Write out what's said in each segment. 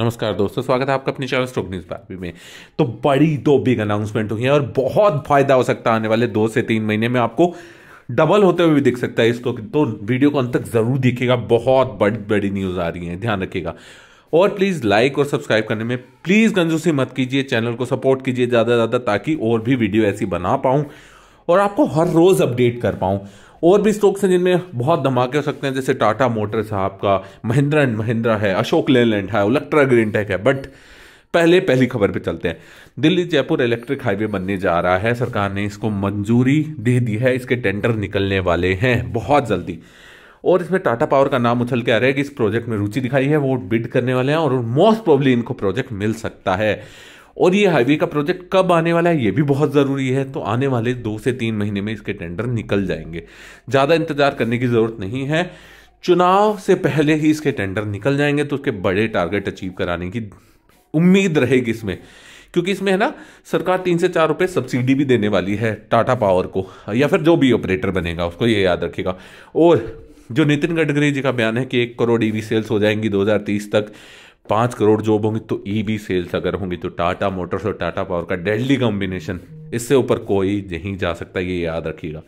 नमस्कार दोस्तों स्वागत है आपका अपने चैनल स्टॉक न्यूज़ बारहवीं में तो बड़ी दो बिग अनाउंसमेंट हुई है और बहुत फायदा हो सकता है आने वाले दो से तीन महीने में आपको डबल होते हुए भी दिख सकता है इसको तो वीडियो को अंत तक जरूर देखिएगा बहुत बड़ी बड़ी न्यूज़ आ रही है ध्यान रखिएगा और प्लीज़ लाइक और सब्सक्राइब करने में प्लीज़ कंजूसी मत कीजिए चैनल को सपोर्ट कीजिए ज़्यादा से ज़्यादा ताकि और भी वीडियो ऐसी बना पाऊं और आपको हर रोज़ अपडेट कर पाऊँ और भी स्टॉक्स हैं जिनमें बहुत धमाके हो सकते हैं जैसे टाटा मोटर्स है आपका महिंद्रा एंड महिंद्रा है अशोक लेलैंड है उलेक्ट्रा ग्रीन टेक है बट पहले पहली खबर पे चलते हैं दिल्ली जयपुर इलेक्ट्रिक हाईवे बनने जा रहा है सरकार ने इसको मंजूरी दे दी है इसके टेंडर निकलने वाले हैं बहुत जल्दी और इसमें टाटा पावर का नाम उछल के आ रहा है कि इस प्रोजेक्ट में रुचि दिखाई है वो बिड करने वाले हैं और मोस्ट प्रोबली इनको प्रोजेक्ट मिल सकता है और ये हाईवे का प्रोजेक्ट कब आने वाला है ये भी बहुत ज़रूरी है तो आने वाले दो से तीन महीने में इसके टेंडर निकल जाएंगे ज़्यादा इंतज़ार करने की ज़रूरत नहीं है चुनाव से पहले ही इसके टेंडर निकल जाएंगे तो उसके बड़े टारगेट अचीव कराने की उम्मीद रहेगी इसमें क्योंकि इसमें है ना सरकार तीन से चार रुपए सब्सिडी भी देने वाली है टाटा पावर को या फिर जो भी ऑपरेटर बनेगा उसको ये याद रखेगा और जो नितिन गडकरी जी का बयान है कि एक करोड़ ईवी सेल्स हो जाएंगी 2030 तक पांच करोड़ जॉब होंगी तो ई e सेल्स अगर होंगी तो टाटा मोटर्स और टाटा पावर का डेडली कॉम्बिनेशन इससे ऊपर कोई नहीं जा सकता ये याद रखिएगा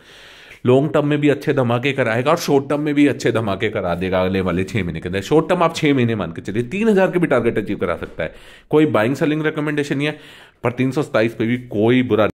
लॉन्ग टर्म में भी अच्छे धमाके कराएगा और शॉर्ट टर्म में भी अच्छे धमाके करा देगा अगले वाले छः महीने के अंदर शॉर्ट टर्म आप छः महीने मान के चलिए तीन हज़ार के भी टारगेट अचीव करा सकता है कोई बाइंग सेलिंग रिकमेंडेशन नहीं है पर तीन सौ सताईस पे भी कोई बुरा